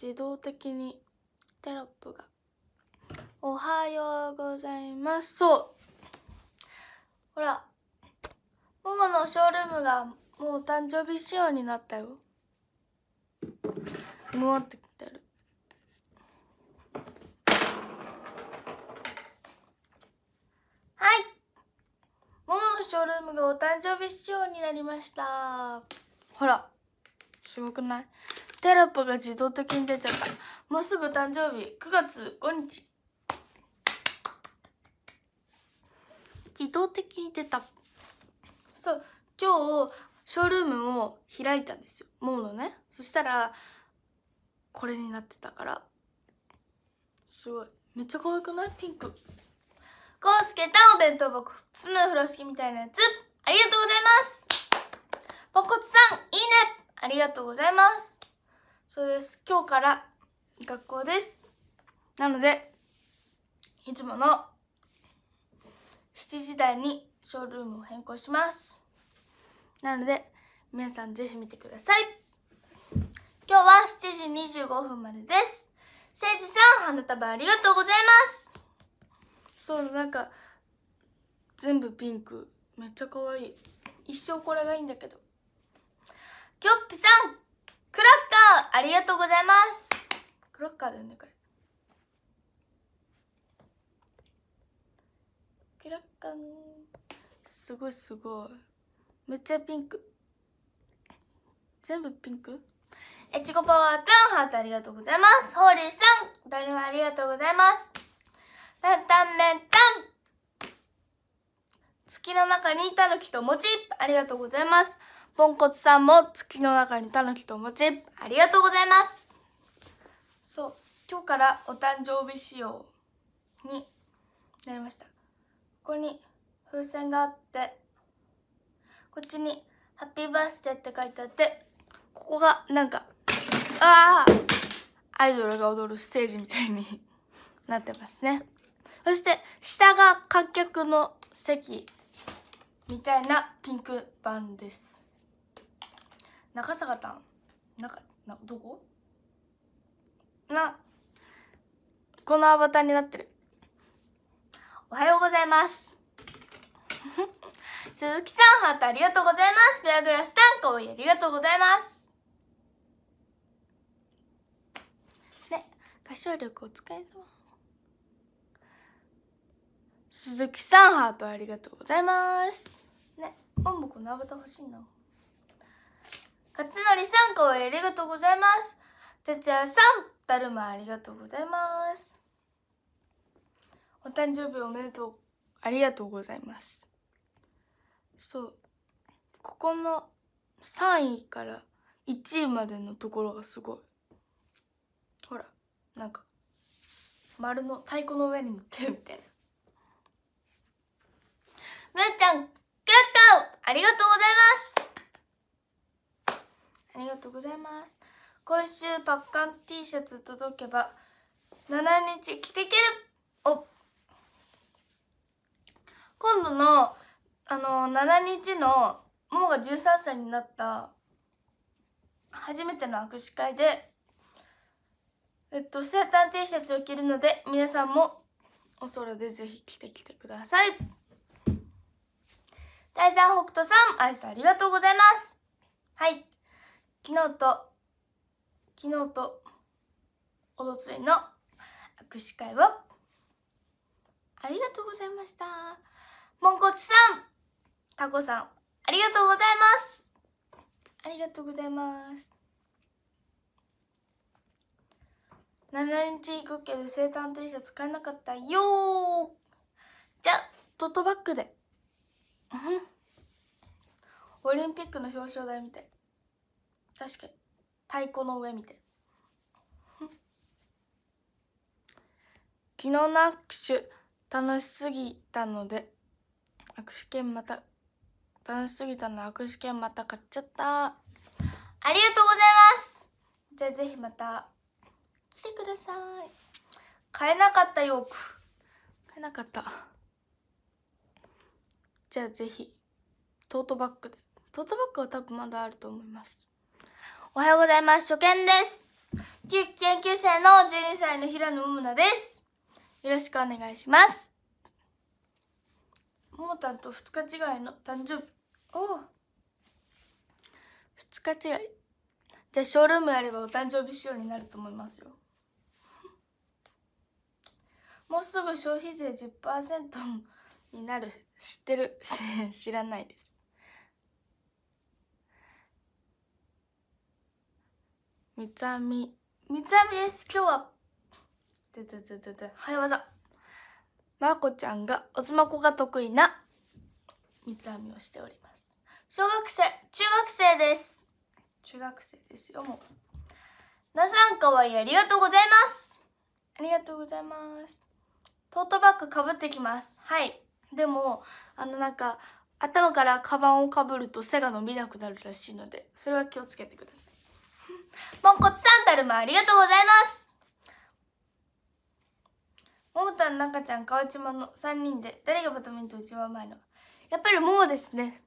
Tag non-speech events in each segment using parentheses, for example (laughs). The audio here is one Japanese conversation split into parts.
自動的にテロップが「おはようございます」そうほらもものショールームがもう誕生日仕様になったよむわってきてるはいもものショールームがお誕生日仕様になりましたほらすごくないテロップが自動的に出ちゃったもうすぐ誕生日9月5日自動的に出たそう今日ショールームを開いたんですよもうのねそしたらこれになってたからすごいめっちゃ可愛くないピンクコウスケたお弁当箱包む風呂敷みたいなやつありがとうございますポコツさんいいねありがとうございますそうです今日から学校ですなのでいつもの7時台にショールームを変更しますなので皆さんぜひ見てください今日は7時25分までですせいじさん花束ありがとうございますそうなんか全部ピンクめっちゃ可愛い一生これがいいんだけどきょっぴさんクラッカーありがとうございますクラッカーだよねこれクラッカーすごいすごいめっちゃピンク全部ピンクえちごパワーくんハートありがとうございますホーリーさん誰もありがとうございますタンタンメンタン月の中にいたぬきともちありがとうございますポンコツさんも月の中にタヌキとお餅ありがとうございますそう今日からお誕生日仕様になりましたここに風船があってこっちに「ハッピーバースデー」って書いてあってここがなんかああアイドルが踊るステージみたいになってますねそして下が観客の席みたいなピンク版です中坂たん中などこなこのアバターになってるおはようございます (laughs) 鈴木さんハートありがとうございますペアグラスタンコありがとうございますね歌唱力お疲れ様鈴木さんハートありがとうございますね本もこのアバター欲しいな勝則さん、かわいありがとうございます。哲也さん、だるまありがとうございます。お誕生日おめでとう、ありがとうございます。そう、ここの3位から1位までのところがすごい。ほら、なんか、丸の太鼓の上に乗ってるみたいな。むーちゃん、クラッカーありがとうございますありがとうございます今週パッカン T シャツ届けば7日着てけるお今度のあの7日のもうが13歳になった初めての握手会でえっと生誕 T シャツを着るので皆さんもおそろでぜひ着てきてください第三北斗さんアイスありがとうございますはい昨日と昨日とおとついの握手会をありがとうございましたもんこちさんタコさんありがとうございますありがとうございます7日行くけど生誕 T シャツ買えなかったよじゃトットバッグでオリンピックの表彰台みたい確かに太鼓の上見て (laughs) 昨日の握手楽しすぎたので握手券また楽しすぎたの握手券また買っちゃったありがとうございますじゃあぜひまた来てください買えなかったよく買えなかったじゃあぜひトートバッグでトートバッグは多分まだあると思いますおはようございます。初見です。研究生の12歳の平野桃奈です。よろしくお願いします。桃たんと2日違いの誕生日。お2日違い。じゃあショールームやればお誕生日仕様になると思いますよ。(laughs) もうすぐ消費税10%になる。知ってる。(laughs) 知らないです。三つ編み三つ編みです今日はででででで早技まこちゃんがおつまこが得意な三つ編みをしております小学生中学生です中学生ですよもうなさんかわいいありがとうございますありがとうございますトートバッグかぶってきますはいでもあのなんか頭からカバンをかぶると背が伸びなくなるらしいのでそれは気をつけてくださいポンコツサンダルもありがとうございますももたん、なかちゃん、川島の3人で誰がバドミントン一番うまいのやっぱりもうですね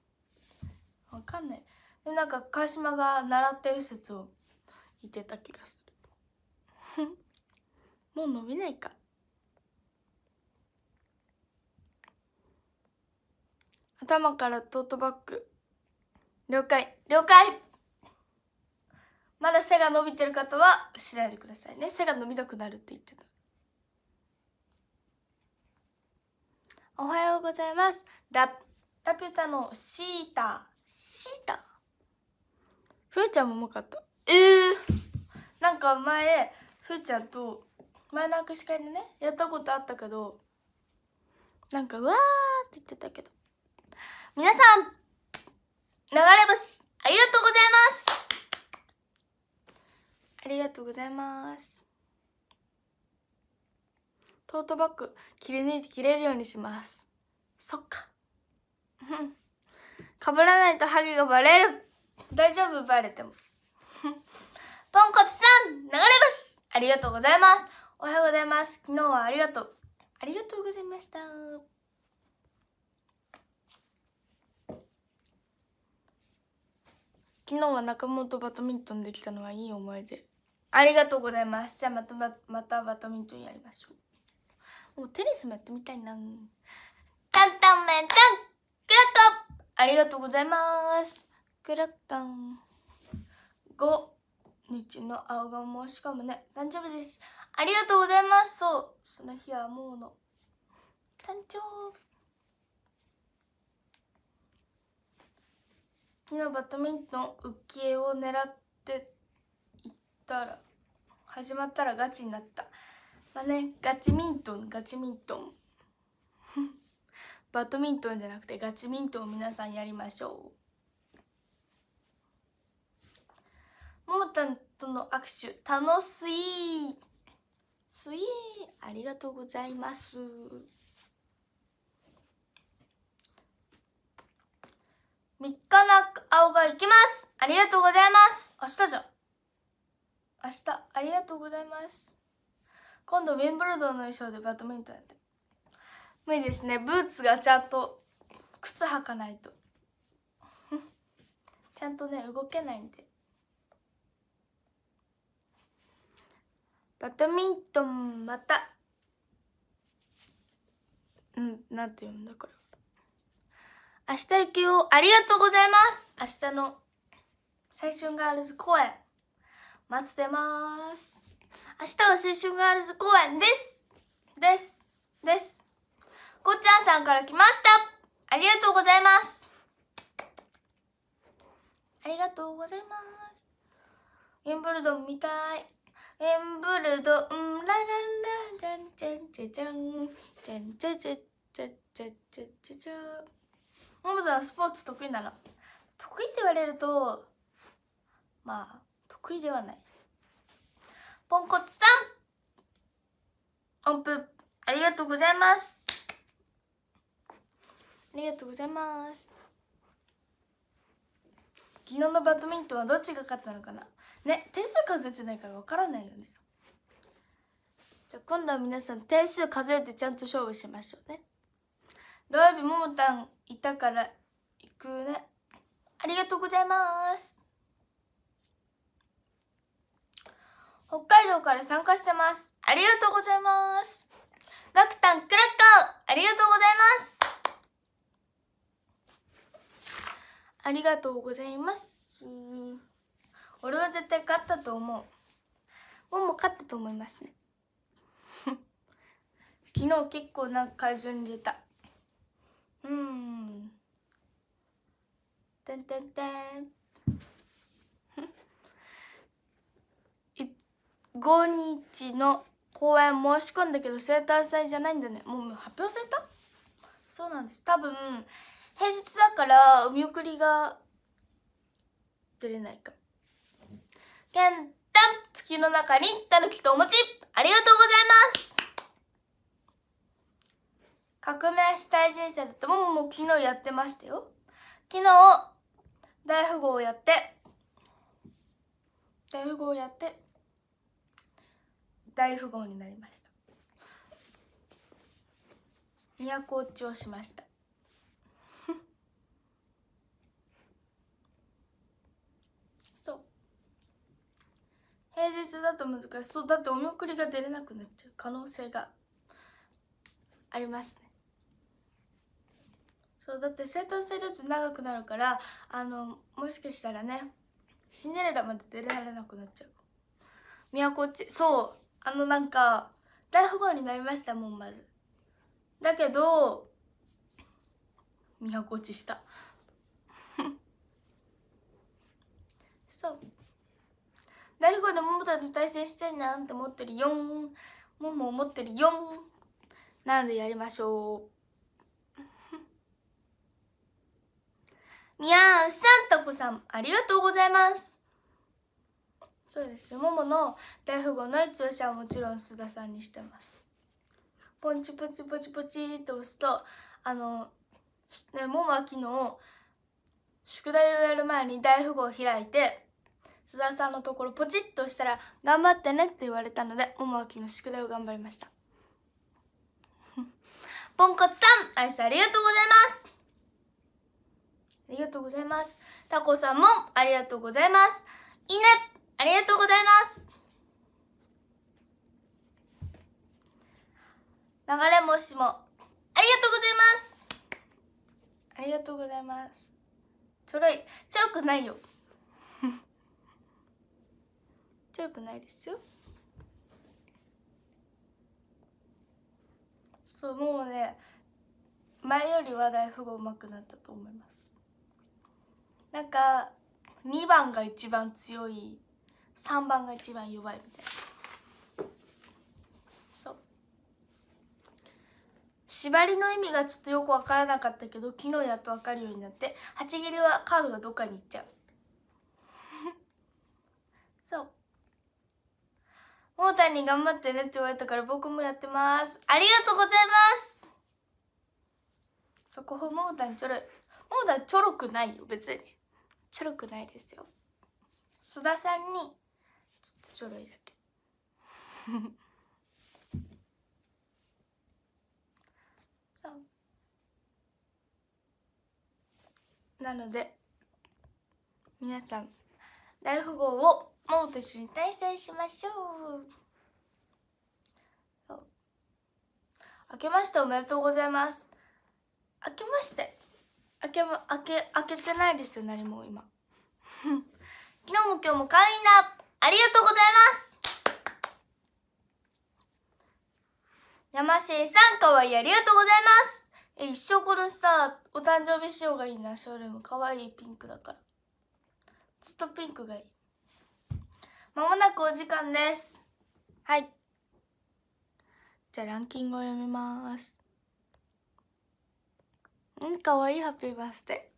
(laughs) わかんないなんか川島が習ってる説を言ってた気がする (laughs) もう伸びないか頭からトートバッグ了解了解まだ背が伸びてる方はしないでくださいね背が伸びなくなるって言ってたおはようございますララピュタのシータシータふーちゃんも重かったえー、なんか前ふーちゃんと前の握手会でねやったことあったけどなんかうわーって言ってたけど皆さんありがとうございますトートバッグ切り抜いて切れるようにしますそっかかぶらないとハゲがバレる大丈夫バレてもポンコツさん流れ星ありがとうございますおはようございます昨日はありがとうありがとうございました昨日は仲間とバドミントンできたのはいい思い出ありがとうございますじゃあまたままたバドミントンやりましょうもうテニスもやってみたいなタンタンメンタンクラットありがとうございますクラッカン5日の青がもうしかもね誕生日ですありがとうございますそうその日はもうの誕生日昨日バドミントン浮世絵を狙ってたら始まったらガチになったまあねガチミントンガチミントン (laughs) バドミントンじゃなくてガチミントンを皆さんやりましょうももたんとの握手楽しいスイーありがとうございます3日く青が行きますありがとうございます明日じゃん明日ありがとうございます今度ウィンブルドンの衣装でバドミントンやって無理ですねブーツがちゃんと靴履かないと (laughs) ちゃんとね動けないんでバドミントンまたうんなんて読うんだこれ明日行くよありがとうございます明日の青春ガールズ公演待ってます明日は青春ガールズ公演ですですですごっちゃんさんから来ましたありがとうございますありがとうございますウィンブルドン見たいウィンブルドンラララじゃんじゃんじゃじゃんじゃんじゃじゃじゃじゃじゃじゃじゃモブさんスポーツ得意なの得意って言われるとまあ得意ではないポンコツさん音符ありがとうございますありがとうございます昨日のバドミントンはどっちが勝ったのかなね点数数えてないからわからないよねじゃあ今度は皆さん点数数えてちゃんと勝負しましょうね土曜日ももたんいたから行くねありがとうございます北海道から参加してます。ありがとうございます。ガクタンクラッカー、ありがとうございます。ありがとうございます。俺は絶対勝ったと思う。もも勝ったと思いますね。(laughs) 昨日結構な会場に出た。うん。てんてんてん。5日の公演申し込んだけど生誕祭じゃないんだねもう発表されたそうなんです多分平日だから見送りが出れないかけんたん月の中にたぬきとお餅ありがとうございます革命したい人生だってもうもう昨日やってましたよ昨日大富豪をやって大富豪をやって大富豪になりました都落ちをしました (laughs) そう平日だと難しいそうだってお見送りが出れなくなっちゃう可能性がありますねそうだって生誕生率長くなるからあのもしかしたらねシンデレラまで出られなくなっちゃう都落ちそうあのなんか大富豪になりましたもんまずだけど都落ちしたそう大富豪で桃田と対戦したいなって思ってるよんもも思ってるよんなのでやりましょうみやんさんとこさんありがとうございますそうですよももの大富豪の一押しはもちろん須田さんにしてますポンチポチポチポチっと押すとあのねももは昨日宿題をやる前に大富豪を開いて須田さんのところポチッと押したら「頑張ってね」って言われたので桃秋の宿題を頑張りました (laughs) ポンコツさんアイスありがとうございますありがとうございますタコさんもありがとうございますいいねありがとうございます流れもしもありがとうございますありがとうございますちょろいちょろくないよ (laughs) ちょろくないですよそうもうね前より話題いぶうまくなったと思いますなんか2番が一番強い3番が一番弱いみたいなそう縛りの意味がちょっとよく分からなかったけど昨日やっと分かるようになってち切りはカードがどっかに行っちゃう (laughs) そうモータに頑張ってねって言われたから僕もやってますありがとうございますそこほモータンちょろいモータンちょろくないよ別にちょろくないですよ須田さんにちょっとちょろいだけなので皆さん大富豪をモモと一緒に対戦しましょう明けましておめでとうございます明けまして明けも明け明けてないですよ何も今 (laughs) 昨日も今日も会員だありがとうございます山瀬さん、かわいい、ありがとうございますえ、一生このさ、お誕生日仕様がいいな、ショールーム。かわいいピンクだから。ずっとピンクがいい。まもなくお時間です。はい。じゃあランキングを読みます。うん、かわいい、ハッピーバースデ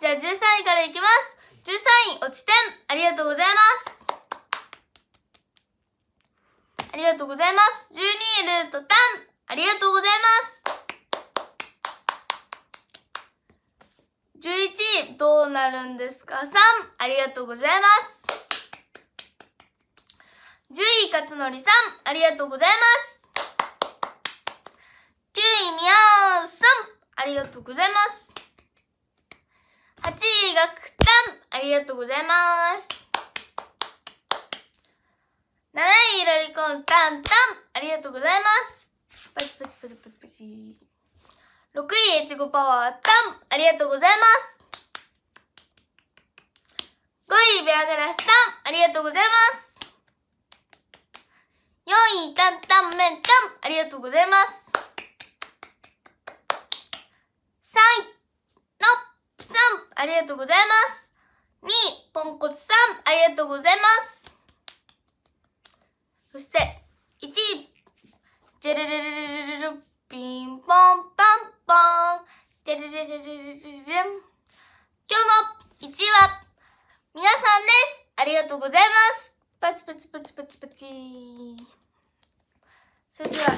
ー。(laughs) じゃあ13位からいきます。13位、落ち点、ありがとうございます。ありがとうございます。12位、ルートタン、ありがとうございます。11位、どうなるんですか ?3、ありがとうございます。10位、勝則さん、ありがとうございます。9位、みやおさん、ありがとうございます。8位、がくたん、ありがとうございます。7位、ロリコン、タンタン。ありがとうございます。パチパチパチパチパチ。6位、いちごパワー、タン。ありがとうございます。5位、ベアグラス、タン。ありがとうございます。4位、タンタンメンタン。ありがとうございます。3位、の、プさん。ありがとうございます。2、ポンコツさん、ありがとうございます。そして、1位、ジェルルルルルル、ピンポンパンポン、ジェルルルルルルレ今日の1位は、皆さんです。ありがとうございます。パチパチパチパチパチ。それでは、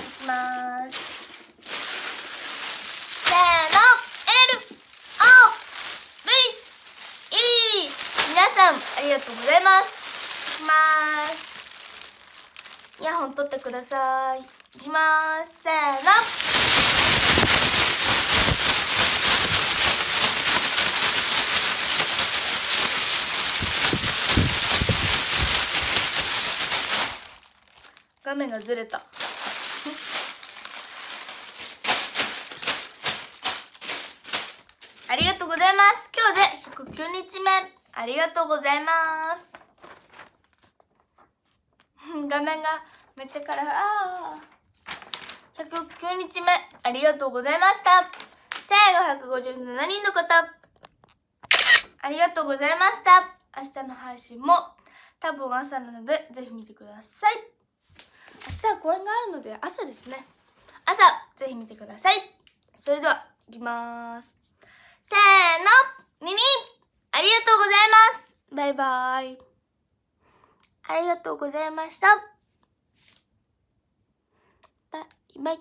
イヤホン取ってくださいいきますせーの画面がずれた。ありがとうございます。今日で109日目。ありがとうございます。画面がめっちゃ辛いああ109日目ありがとうございました1557人の方ありがとうございました明日の配信も多分朝なのでぜひ見てください明日は公演があるので朝ですね朝ぜひ見てくださいそれではいきますせーのミニありがとうございますバイバイありがとうございましたまい。